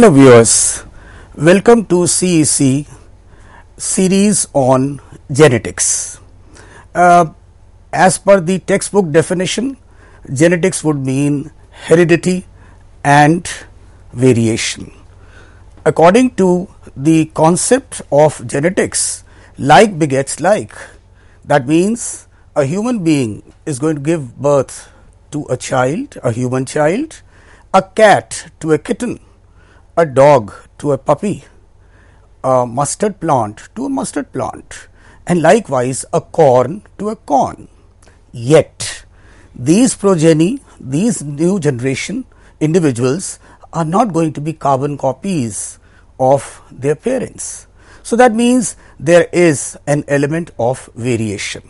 Hello viewers, welcome to CEC series on genetics. Uh, as per the textbook definition, genetics would mean heredity and variation. According to the concept of genetics, like begets like. That means a human being is going to give birth to a child, a human child, a cat to a kitten a dog to a puppy, a mustard plant to a mustard plant, and likewise a corn to a corn. Yet, these progeny, these new generation individuals are not going to be carbon copies of their parents. So, that means there is an element of variation.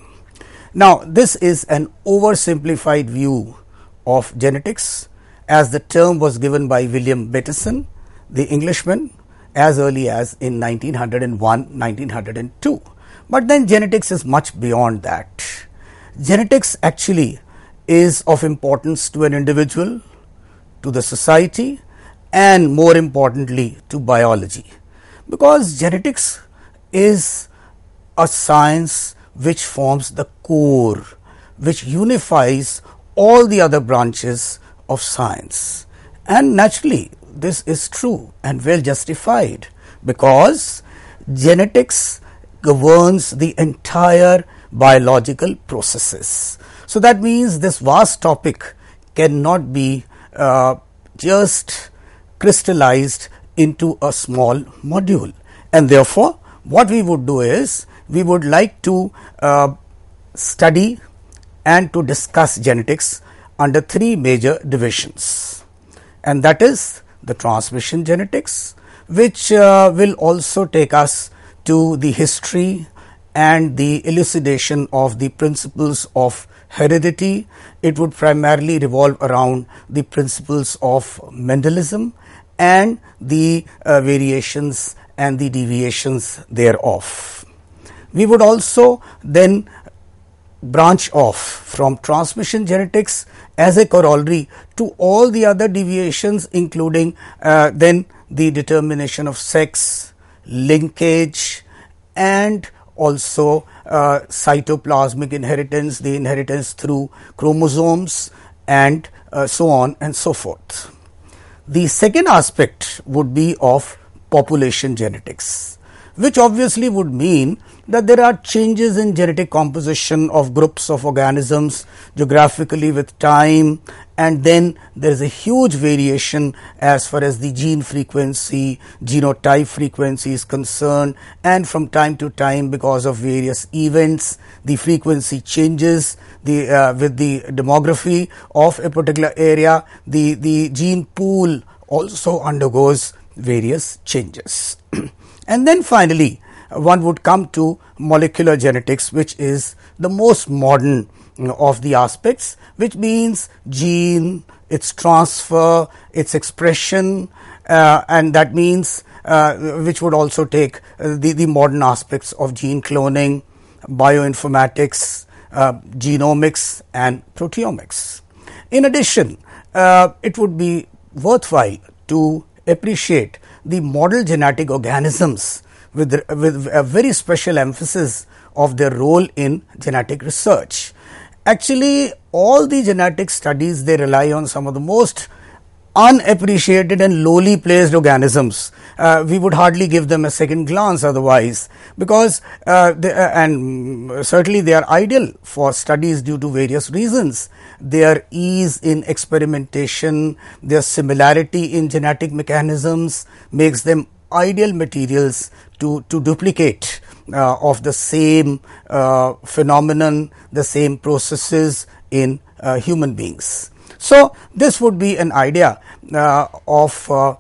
Now, this is an oversimplified view of genetics as the term was given by William Bateson the Englishman as early as in 1901, 1902. But then genetics is much beyond that. Genetics actually is of importance to an individual, to the society and more importantly to biology. Because genetics is a science which forms the core, which unifies all the other branches of science. And naturally, this is true and well justified because genetics governs the entire biological processes. So, that means this vast topic cannot be uh, just crystallized into a small module and therefore, what we would do is we would like to uh, study and to discuss genetics under three major divisions and that is the transmission genetics which uh, will also take us to the history and the elucidation of the principles of heredity. It would primarily revolve around the principles of Mendelism and the uh, variations and the deviations thereof. We would also then branch off from transmission genetics as a corollary to all the other deviations including uh, then the determination of sex, linkage and also uh, cytoplasmic inheritance, the inheritance through chromosomes and uh, so on and so forth. The second aspect would be of population genetics, which obviously would mean that there are changes in genetic composition of groups of organisms geographically with time and then there is a huge variation as far as the gene frequency, genotype frequency is concerned and from time to time because of various events the frequency changes the uh, with the demography of a particular area the, the gene pool also undergoes various changes. and then finally, one would come to molecular genetics, which is the most modern mm, of the aspects, which means gene, its transfer, its expression, uh, and that means uh, which would also take uh, the, the modern aspects of gene cloning, bioinformatics, uh, genomics, and proteomics. In addition, uh, it would be worthwhile to appreciate the model genetic organisms with, with a very special emphasis of their role in genetic research. Actually, all the genetic studies they rely on some of the most unappreciated and lowly placed organisms. Uh, we would hardly give them a second glance otherwise because uh, they, uh, and certainly they are ideal for studies due to various reasons. Their ease in experimentation, their similarity in genetic mechanisms makes them ideal materials to, to duplicate uh, of the same uh, phenomenon, the same processes in uh, human beings. So, this would be an idea uh, of uh,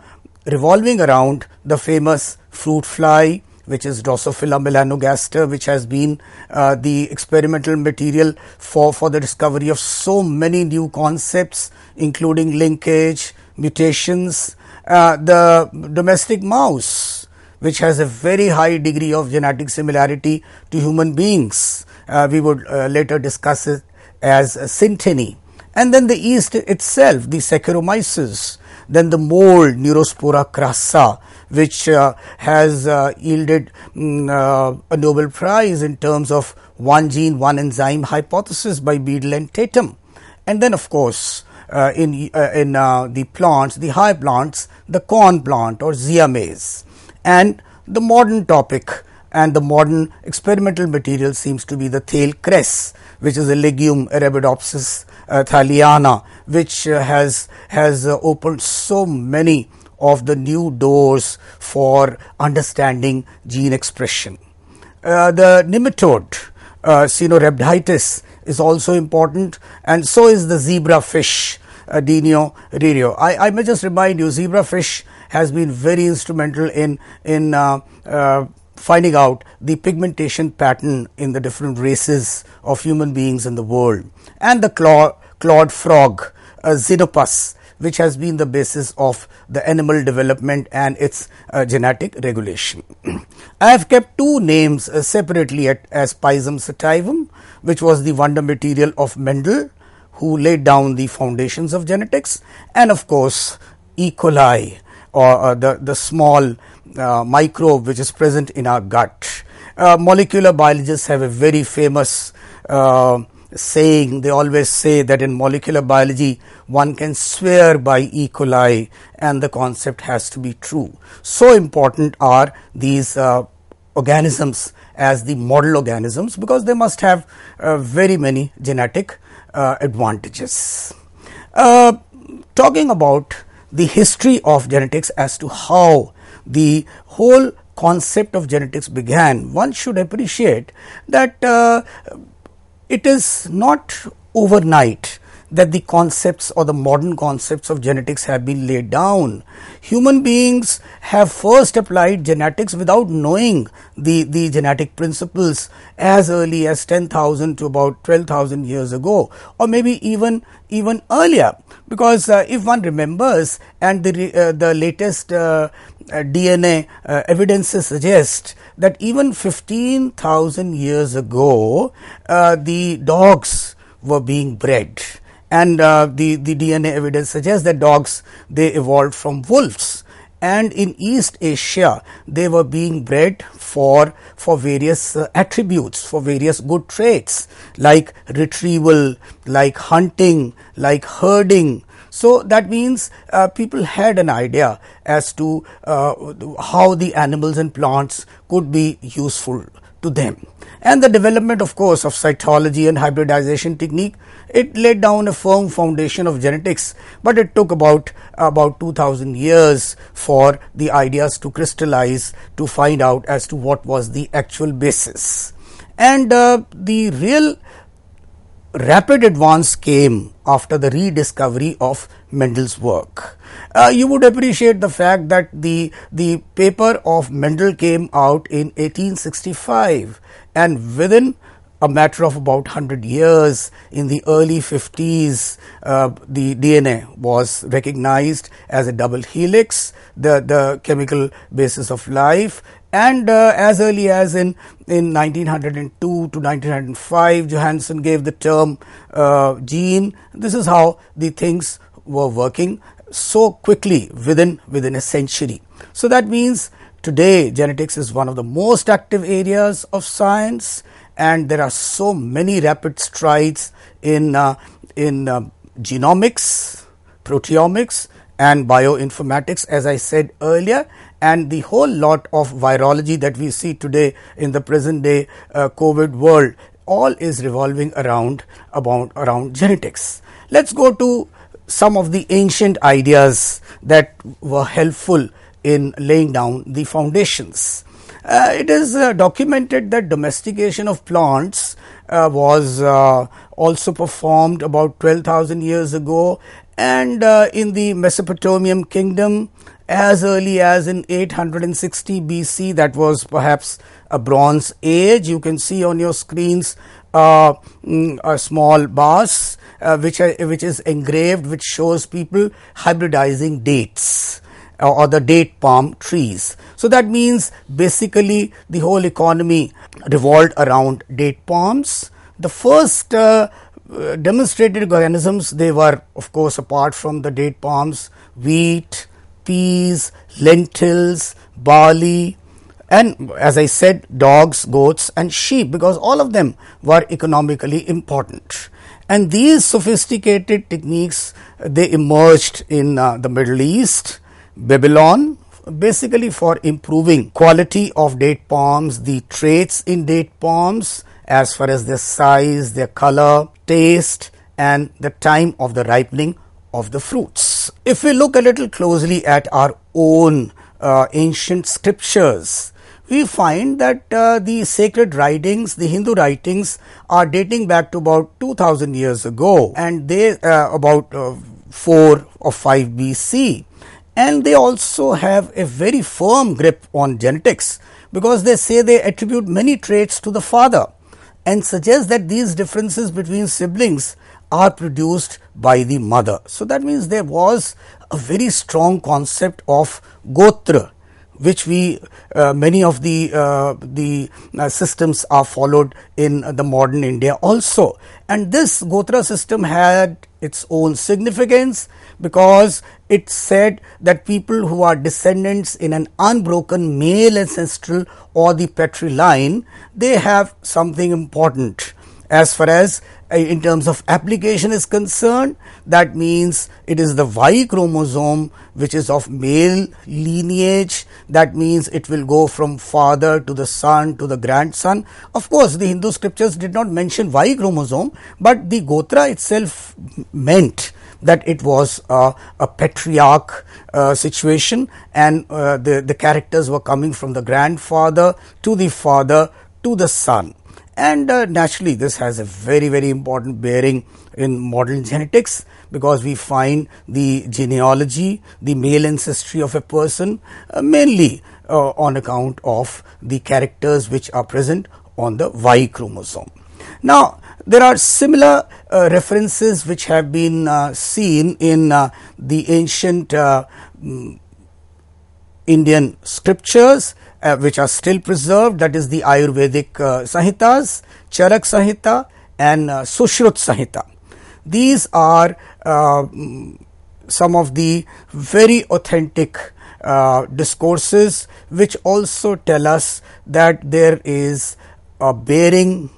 revolving around the famous fruit fly which is Drosophila melanogaster which has been uh, the experimental material for, for the discovery of so many new concepts including linkage, mutations, the domestic mouse which has a very high degree of genetic similarity to human beings. Uh, we would uh, later discuss it as a synteny. And then the yeast itself, the Saccharomyces, then the mold Neurospora crassa, which uh, has uh, yielded mm, uh, a Nobel Prize in terms of one gene, one enzyme hypothesis by Beadle and Tatum. And then, of course, uh, in uh, in uh, the plants, the high plants, the corn plant or zea maize and the modern topic and the modern experimental material seems to be the thale cress which is a legume Arabidopsis uh, thaliana which uh, has has uh, opened so many of the new doors for understanding gene expression. Uh, the nematode uh, is also important and so is the zebra fish uh, rerio. I, I may just remind you zebra fish has been very instrumental in, in uh, uh, finding out the pigmentation pattern in the different races of human beings in the world and the claw, clawed frog uh, xenopus which has been the basis of the animal development and its uh, genetic regulation. I have kept two names uh, separately at, as Pisum sativum which was the wonder material of Mendel who laid down the foundations of genetics and of course E. coli or uh, the, the small uh, microbe which is present in our gut. Uh, molecular biologists have a very famous saying they always say that in molecular biology one can swear by E. coli and the concept has to be true. So important are these uh, organisms as the model organisms because they must have uh, very many genetic uh, advantages. talking about the history of genetics as to how the whole concept of genetics began, one should appreciate that uh, it is not overnight that the concepts or the modern concepts of genetics have been laid down. Human beings have first applied genetics without knowing the, the genetic principles as early as 10,000 to about 12,000 years ago, or maybe even, even earlier. Because uh, if one remembers, and the, uh, the latest uh, uh DNA uh, evidences suggest that even 15,000 years ago, uh, the dogs were being bred and uh, the, the DNA evidence suggests that dogs they evolved from wolves and in East Asia they were being bred for, for various uh, attributes, for various good traits like retrieval, like hunting, like herding. So, that means uh, people had an idea as to uh, how the animals and plants could be useful to them. And the development, of course, of cytology and hybridization technique, it laid down a firm foundation of genetics, but it took about about 2000 years for the ideas to crystallize to find out as to what was the actual basis. And uh, the real rapid advance came after the rediscovery of Mendel's work. Uh, you would appreciate the fact that the, the paper of Mendel came out in 1865 and within a matter of about 100 years in the early 50s uh, the dna was recognized as a double helix the the chemical basis of life and uh, as early as in, in 1902 to 1905 Johansen gave the term uh, gene. This is how the things were working so quickly within within a century. So that means today genetics is one of the most active areas of science and there are so many rapid strides in uh, in uh, genomics, proteomics and bioinformatics as I said earlier and the whole lot of virology that we see today in the present day uh, COVID world all is revolving around about around genetics. Let's go to some of the ancient ideas that were helpful in laying down the foundations. Uh, it is uh, documented that domestication of plants uh, was uh, also performed about 12,000 years ago and uh, in the Mesopotamian kingdom as early as in 860 BC, that was perhaps a Bronze Age. You can see on your screens uh, mm, a small bas uh, which, which is engraved, which shows people hybridizing dates or the date palm trees. So that means basically the whole economy revolved around date palms. The first uh, demonstrated organisms they were of course apart from the date palms wheat peas, lentils, barley, and as I said, dogs, goats, and sheep, because all of them were economically important. And these sophisticated techniques they emerged in uh, the Middle East, Babylon, basically for improving quality of date palms, the traits in date palms as far as their size, their color, taste, and the time of the ripening of the fruits. If we look a little closely at our own uh, ancient scriptures, we find that uh, the sacred writings, the Hindu writings, are dating back to about 2000 years ago and they uh, about uh, 4 or 5 BC. And they also have a very firm grip on genetics because they say they attribute many traits to the father and suggest that these differences between siblings are produced by the mother. So, that means there was a very strong concept of gotra which we uh, many of the uh, the uh, systems are followed in the modern India also and this gotra system had its own significance because it said that people who are descendants in an unbroken male ancestral or the patri line they have something important as far as in terms of application is concerned that means it is the Y chromosome which is of male lineage that means it will go from father to the son to the grandson. Of course, the Hindu scriptures did not mention Y chromosome but the Gotra itself meant that it was uh, a patriarch uh, situation and uh, the, the characters were coming from the grandfather to the father to the son. And uh, naturally, this has a very, very important bearing in modern genetics because we find the genealogy, the male ancestry of a person uh, mainly uh, on account of the characters which are present on the Y chromosome. Now, there are similar uh, references which have been uh, seen in uh, the ancient uh, mm, Indian scriptures uh, which are still preserved that is the Ayurvedic uh, Sahitas, Charak Sahita and uh, Sushrut Sahita. These are uh, mm, some of the very authentic uh, discourses which also tell us that there is a bearing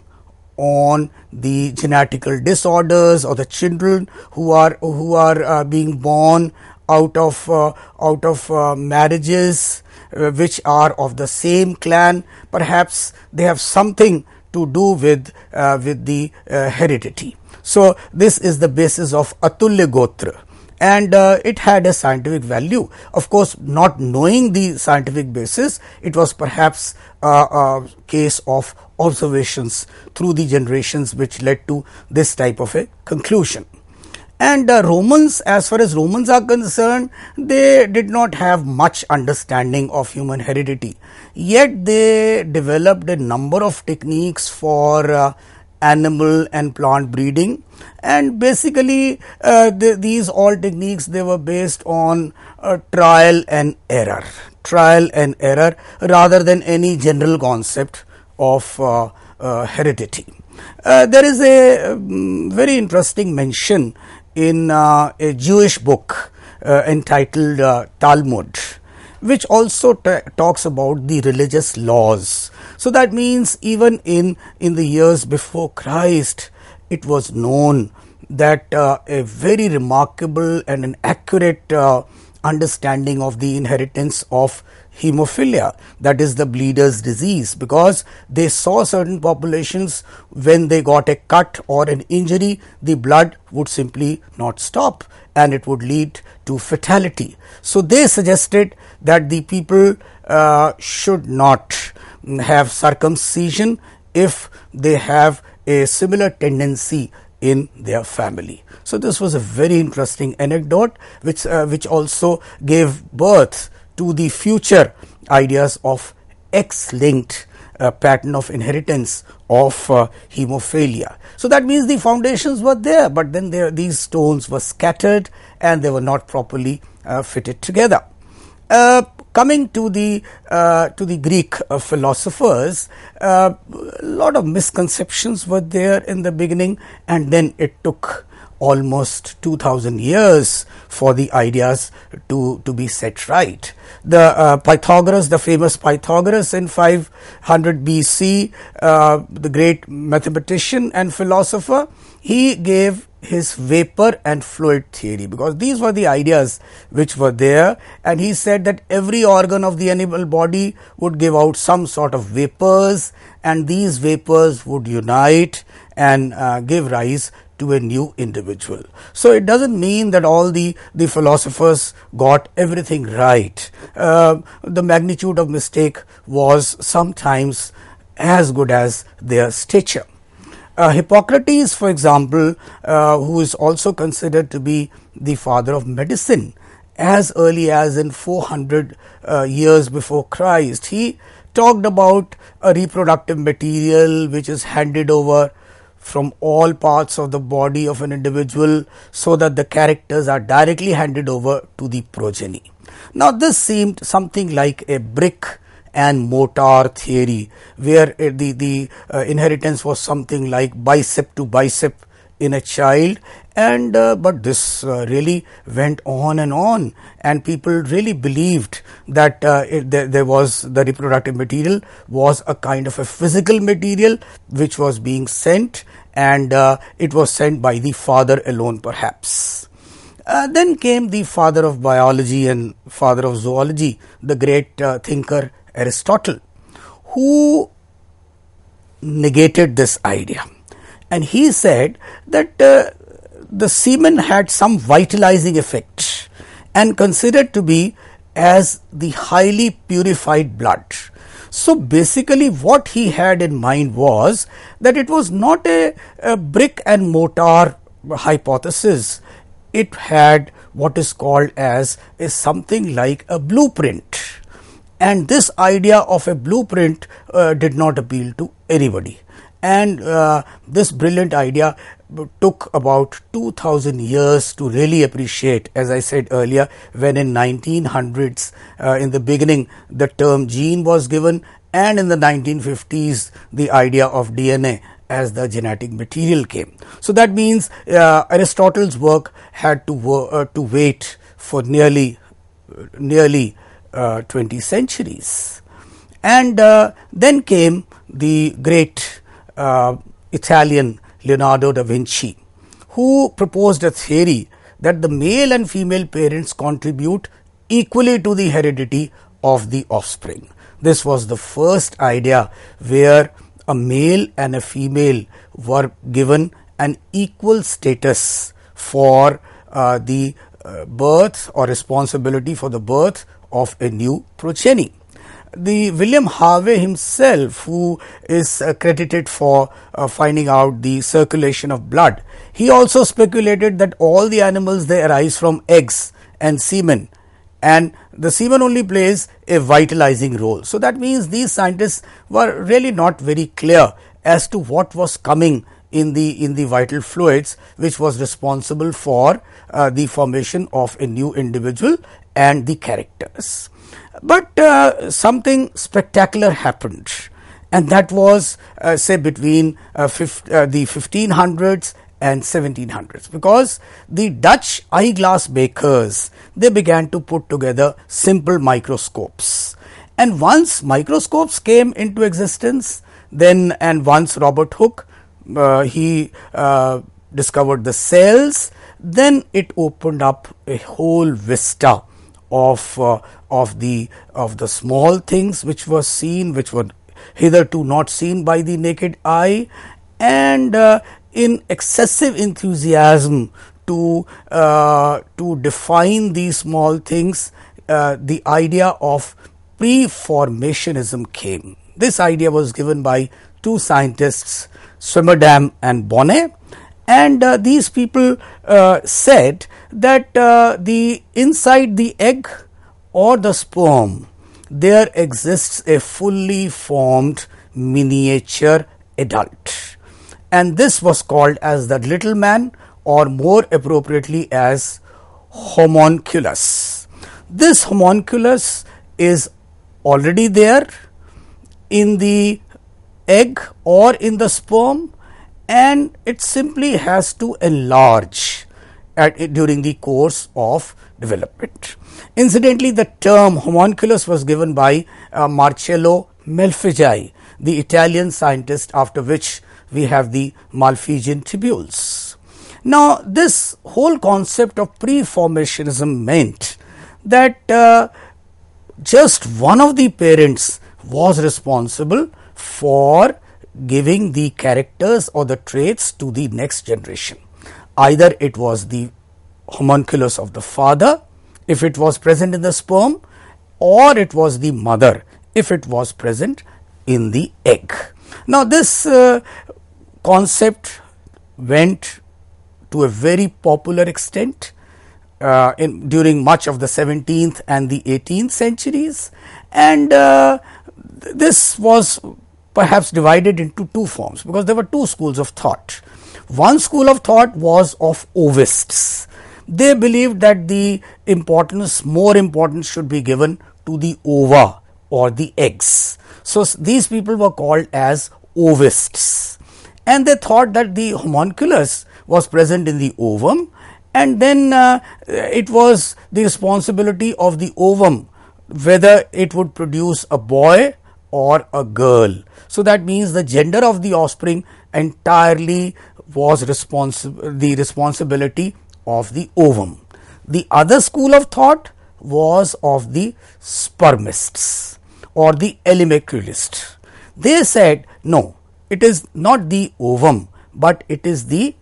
on the genetical disorders or the children who are who are uh, being born out of uh, out of marriages uh, which are of the same clan perhaps they have something to do with uh, with the uh, heredity. So, this is the basis of Atulya Gotra and uh, it had a scientific value. Of course, not knowing the scientific basis, it was perhaps uh, a case of observations through the generations which led to this type of a conclusion. And uh, Romans, as far as Romans are concerned, they did not have much understanding of human heredity. Yet they developed a number of techniques for uh, animal and plant breeding and basically uh, the, these all techniques they were based on uh, trial and error trial and error rather than any general concept of uh, uh heredity uh, there is a um, very interesting mention in uh, a Jewish book uh, entitled uh, Talmud, which also talks about the religious laws. So that means even in, in the years before Christ, it was known that uh, a very remarkable and an accurate uh, understanding of the inheritance of hemophilia, that is the bleeder's disease, because they saw certain populations when they got a cut or an injury, the blood would simply not stop and it would lead to fatality. So, they suggested that the people uh, should not have circumcision if they have a similar tendency in their family. So this was a very interesting anecdote which, uh, which also gave birth to the future ideas of X-linked uh, pattern of inheritance of uh, hemophilia. So that means the foundations were there, but then there, these stones were scattered and they were not properly uh, fitted together. Uh, Coming to the uh, to the Greek uh, philosophers, uh, a lot of misconceptions were there in the beginning, and then it took almost 2000 years for the ideas to, to be set right. The uh, Pythagoras, the famous Pythagoras in 500 BC, uh, the great mathematician and philosopher, he gave his vapor and fluid theory because these were the ideas which were there and he said that every organ of the animal body would give out some sort of vapors and these vapors would unite and uh, give rise to a new individual. So, it does not mean that all the, the philosophers got everything right. Uh, the magnitude of mistake was sometimes as good as their stature. Uh, Hippocrates for example, uh, who is also considered to be the father of medicine as early as in 400 uh, years before Christ, he talked about a reproductive material which is handed over from all parts of the body of an individual so that the characters are directly handed over to the progeny. Now, this seemed something like a brick and motor theory, where uh, the, the uh, inheritance was something like bicep to bicep in a child and uh, but this uh, really went on and on and people really believed that uh, it, there, there was the reproductive material was a kind of a physical material which was being sent and uh, it was sent by the father alone perhaps uh, then came the father of biology and father of zoology the great thinker Aristotle, who negated this idea. And he said that uh, the semen had some vitalizing effect and considered to be as the highly purified blood. So, basically, what he had in mind was that it was not a, a brick and mortar hypothesis, it had what is called as a something like a blueprint and this idea of a blueprint uh, did not appeal to anybody and uh, this brilliant idea took about 2000 years to really appreciate as i said earlier when in 1900s uh, in the beginning the term gene was given and in the 1950s the idea of dna as the genetic material came so that means uh, aristotle's work had to uh, to wait for nearly nearly uh, 20 centuries. And uh, then came the great uh, Italian Leonardo da Vinci, who proposed a theory that the male and female parents contribute equally to the heredity of the offspring. This was the first idea where a male and a female were given an equal status for uh, the uh, birth or responsibility for the birth of a new progeny. The William Harvey himself, who is uh, credited for uh, finding out the circulation of blood, he also speculated that all the animals they arise from eggs and semen and the semen only plays a vitalizing role. So that means these scientists were really not very clear as to what was coming in the in the vital fluids which was responsible for uh, the formation of a new individual and the characters. But uh, something spectacular happened, and that was uh, say between uh, uh the 1500s and 1700s because the Dutch eyeglass makers they began to put together simple microscopes. And once microscopes came into existence, then and once Robert Hooke uh, he uh, discovered the cells, then it opened up a whole vista of uh, of the of the small things which were seen which were hitherto not seen by the naked eye and uh, in excessive enthusiasm to uh, to define these small things uh, the idea of preformationism came this idea was given by two scientists Swimmerdam and Bonnet and uh, these people uh, said that uh, the inside the egg or the sperm there exists a fully formed miniature adult and this was called as the little man or more appropriately as homunculus this homunculus is already there in the egg or in the sperm and it simply has to enlarge at, during the course of development. Incidentally, the term homunculus was given by uh, Marcello Malfighi, the Italian scientist after which we have the Malphigian tubules. Now, this whole concept of preformationism meant that uh, just one of the parents was responsible for giving the characters or the traits to the next generation. Either it was the homunculus of the father, if it was present in the sperm, or it was the mother, if it was present in the egg. Now, this uh, concept went to a very popular extent uh, in, during much of the 17th and the 18th centuries and uh, this was perhaps divided into two forms because there were two schools of thought. One school of thought was of Ovists. They believed that the importance, more importance, should be given to the ova or the eggs. So these people were called as ovists. And they thought that the homunculus was present in the ovum, and then uh, it was the responsibility of the ovum whether it would produce a boy or a girl. So that means the gender of the offspring entirely was responsible. the responsibility of the ovum. The other school of thought was of the spermists or the elimaculist. They said no, it is not the ovum, but it is the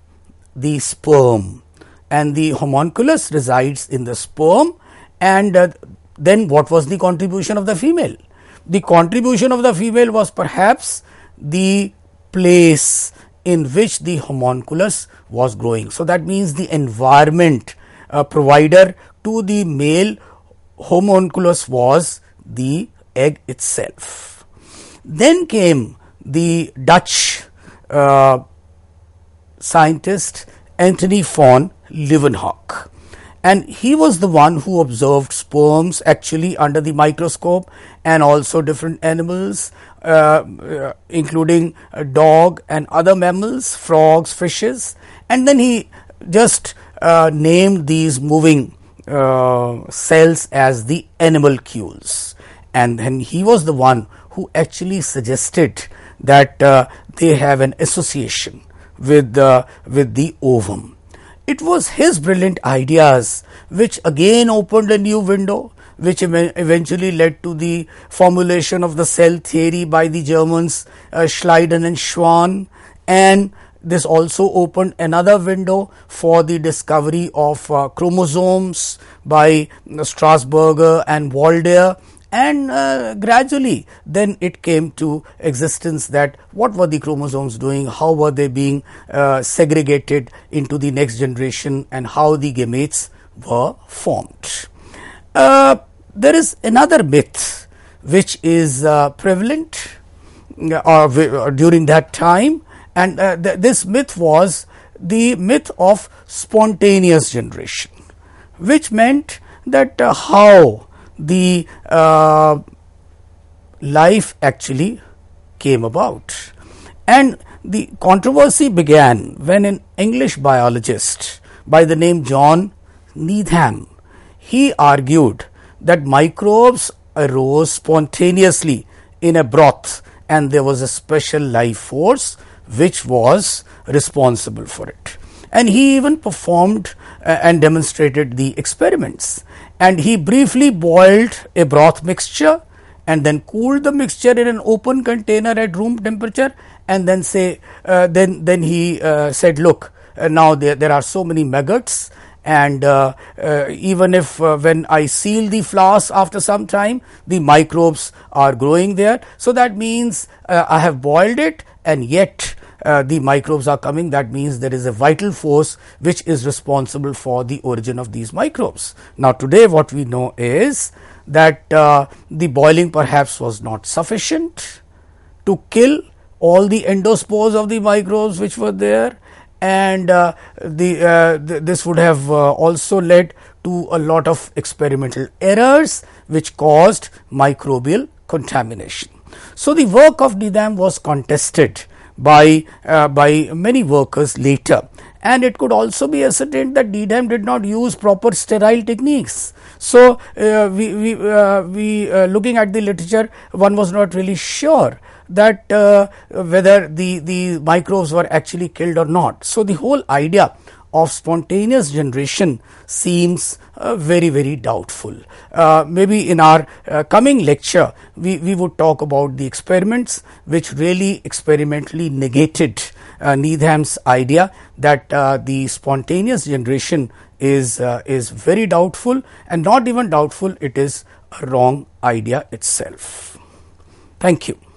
the sperm, and the homunculus resides in the sperm. And uh, then, what was the contribution of the female? the contribution of the female was perhaps the place in which the homunculus was growing. So, that means the environment uh, provider to the male homunculus was the egg itself. Then came the Dutch uh, scientist Anthony von Leeuwenhoek and he was the one who observed sperms actually under the microscope and also different animals uh, uh, including a dog and other mammals frogs fishes and then he just uh, named these moving uh, cells as the animalcules and then he was the one who actually suggested that uh, they have an association with the with the ovum it was his brilliant ideas which again opened a new window, which eventually led to the formulation of the cell theory by the Germans uh, Schleiden and Schwann, and this also opened another window for the discovery of uh, chromosomes by Strasburger and Waldeyer and uh, gradually then it came to existence that what were the chromosomes doing, how were they being uh, segregated into the next generation and how the gametes were formed. Uh, there is another myth which is uh, prevalent uh, or uh, during that time and th this myth was the myth of spontaneous generation which meant that how the uh, life actually came about. And the controversy began when an English biologist by the name John Needham he argued that microbes arose spontaneously in a broth and there was a special life force which was responsible for it and he even performed uh, and demonstrated the experiments and he briefly boiled a broth mixture and then cooled the mixture in an open container at room temperature and then say uh, then then he uh, said look uh, now there, there are so many maggots and uh, uh, even if uh, when I seal the flask after some time the microbes are growing there. So, that means I have boiled it and yet uh, the microbes are coming that means there is a vital force which is responsible for the origin of these microbes. Now, today what we know is that uh, the boiling perhaps was not sufficient to kill all the endospores of the microbes which were there and uh, the, uh, th this would have uh, also led to a lot of experimental errors which caused microbial contamination. So, the work of Needham was contested by, uh, by many workers later and it could also be ascertained that DDAM did not use proper sterile techniques. So, uh, we, we, uh, we uh, looking at the literature one was not really sure that uh, whether the, the microbes were actually killed or not. So, the whole idea of spontaneous generation seems uh, very very doubtful. Uh, maybe in our uh, coming lecture we, we would talk about the experiments which really experimentally negated uh, Needham's idea that uh, the spontaneous generation is uh, is very doubtful and not even doubtful it is a wrong idea itself. Thank you.